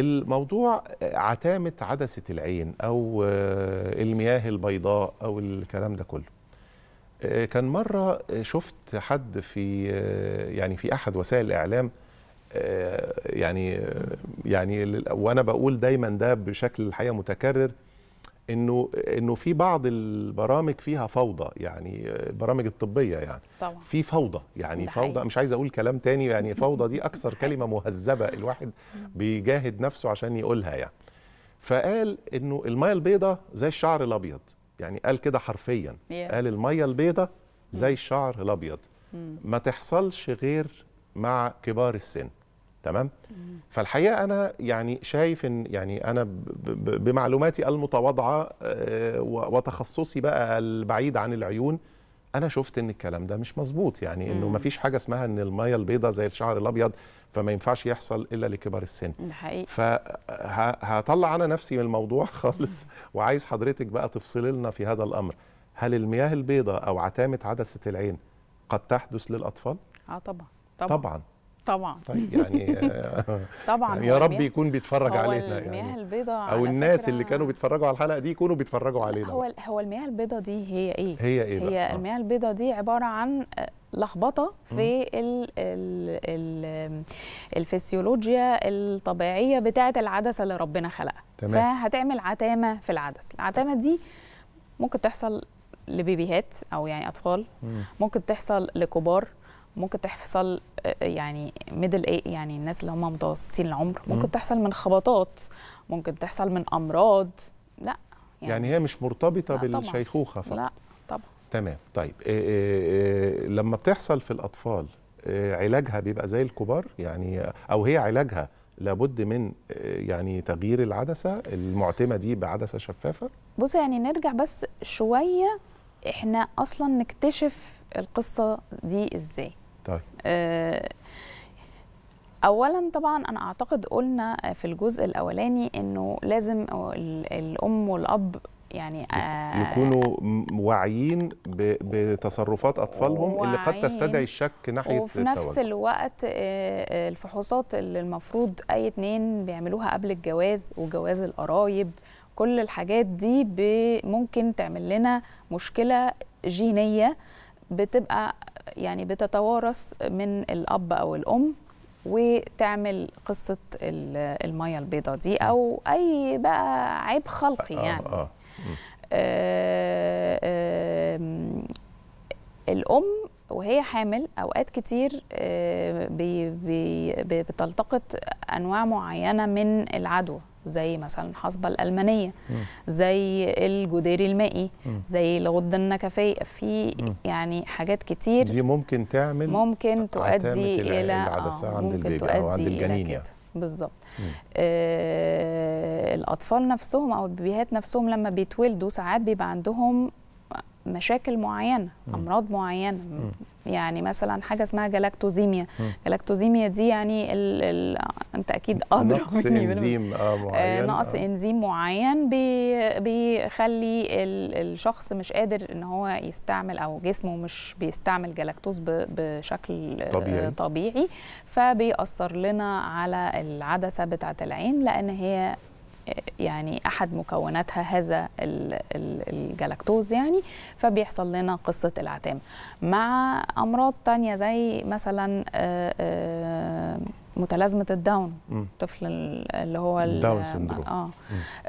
الموضوع آه، عتامة عدسة العين أو آه، المياه البيضاء أو الكلام ده كله آه، كان مرة شفت حد في يعني في أحد وسائل الإعلام يعني يعني وأنا بقول دايما ده بشكل الحقيقة متكرر انه انه في بعض البرامج فيها فوضى يعني البرامج الطبيه يعني طبعا. في فوضى يعني فوضى حقيقي. مش عايز اقول كلام تاني يعني فوضى دي اكثر كلمه مهذبه الواحد بيجاهد نفسه عشان يقولها يعني فقال انه الميه البيضاء زي الشعر الابيض يعني قال كده حرفيا yeah. قال الميه البيضاء زي الشعر الابيض ما تحصلش غير مع كبار السن تمام فالحقيقه انا يعني شايف ان يعني انا بمعلوماتي المتواضعه آه، وتخصصي بقى البعيد عن العيون انا شفت ان الكلام ده مش مظبوط يعني انه ما فيش حاجه اسمها ان الميه البيضاء زي الشعر الابيض فما ينفعش يحصل الا لكبار السن حقيقي فهطلع انا نفسي من الموضوع خالص وعايز حضرتك بقى تفصلي لنا في هذا الامر هل المياه البيضاء او عتامه عدسه العين قد تحدث للاطفال اه طبعا طبعا, طبعا. طبعا طيب يعني آه، طبعا يا رب يكون بيتفرج علينا المياه يعني البيضاء او الناس اللي كانوا بيتفرجوا على الحلقه دي يكونوا بيتفرجوا علينا هو هو المياه البيضاء دي هي ايه هي ايه هي بقى؟ آه. المياه البيضاء دي عباره عن آه، لخبطه في الـ الـ الـ الفسيولوجيا الطبيعيه بتاعه العدسه اللي ربنا خلقها تمام. فهتعمل عتامه في العدسه العتامه دي ممكن تحصل لبيبيهات او يعني اطفال مم. ممكن تحصل لكبار ممكن تحصل آه، يعني ميدل ايه يعني الناس اللي هم متوسطين العمر ممكن تحصل من خبطات ممكن تحصل من امراض لا يعني, يعني هي مش مرتبطه بالشيخوخه فقط لا طبعا تمام طيب إيه إيه لما بتحصل في الاطفال آه، علاجها بيبقى زي الكبار يعني او هي علاجها لابد من يعني تغيير العدسه المعتمه دي بعدسه شفافه بص يعني نرجع بس شويه احنا اصلا نكتشف القصه دي ازاي طيب. آه، اولا طبعا انا اعتقد قلنا في الجزء الاولاني انه لازم الام والاب يعني آه، يكونوا واعيين بتصرفات اطفالهم اللي قد تستدعي الشك ناحيه وفي نفس التوجه. الوقت آه، الفحوصات اللي المفروض اي اتنين بيعملوها قبل الجواز وجواز القرايب كل الحاجات دي ممكن تعمل لنا مشكله جينيه بتبقى يعني بتتوارث من الاب او الام وتعمل قصه الميه البيضاء دي او اي بقى عيب خلقي آه، يعني آه آه. آه آه الام وهي حامل اوقات كتير آه، بي بي بتلتقط انواع معينه من العدوى زي مثلا الحصبه الالمانيه زي الجدير المائي زي الغده النكفيه في يعني حاجات كتير دي ممكن تعمل ممكن تؤدي الى, آه، ممكن عند تؤدي او عند الجنين يعني بالظبط آه الاطفال نفسهم او البيبيهات نفسهم لما بيتولدوا ساعات بيبقى عندهم مشاكل معينه امراض معينه يعني مثلا حاجه اسمها جلاكتوزيميا جلاكتوزيميا دي يعني الـ الـ انت اكيد ادرى نقص انزيم آه،, آه معين نقص آه. انزيم معين بي بيخلي الشخص مش قادر ان هو يستعمل او جسمه مش بيستعمل جلاكتوز بشكل آه، طبيعي, طبيعي فبيأثر لنا على العدسه بتاعه العين لان هي يعني احد مكوناتها هذا الجلاكتوز يعني فبيحصل لنا قصه العتام مع امراض تانية زي مثلا آه، آه، متلازمه الداون الطفل اللي هو الداون سندروم آه.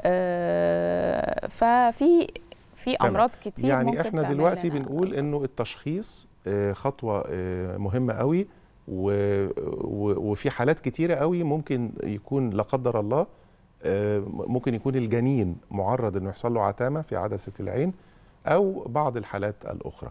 آه ففي في امراض كتير يعني ممكن احنا دلوقتي بنقول انه التشخيص آه، خطوه مهمه قوي وفي حالات كتيره قوي ممكن يكون لا قدر الله آه، ممكن يكون الجنين معرض انه يحصل له عتامه في عدسه العين او بعض الحالات الاخرى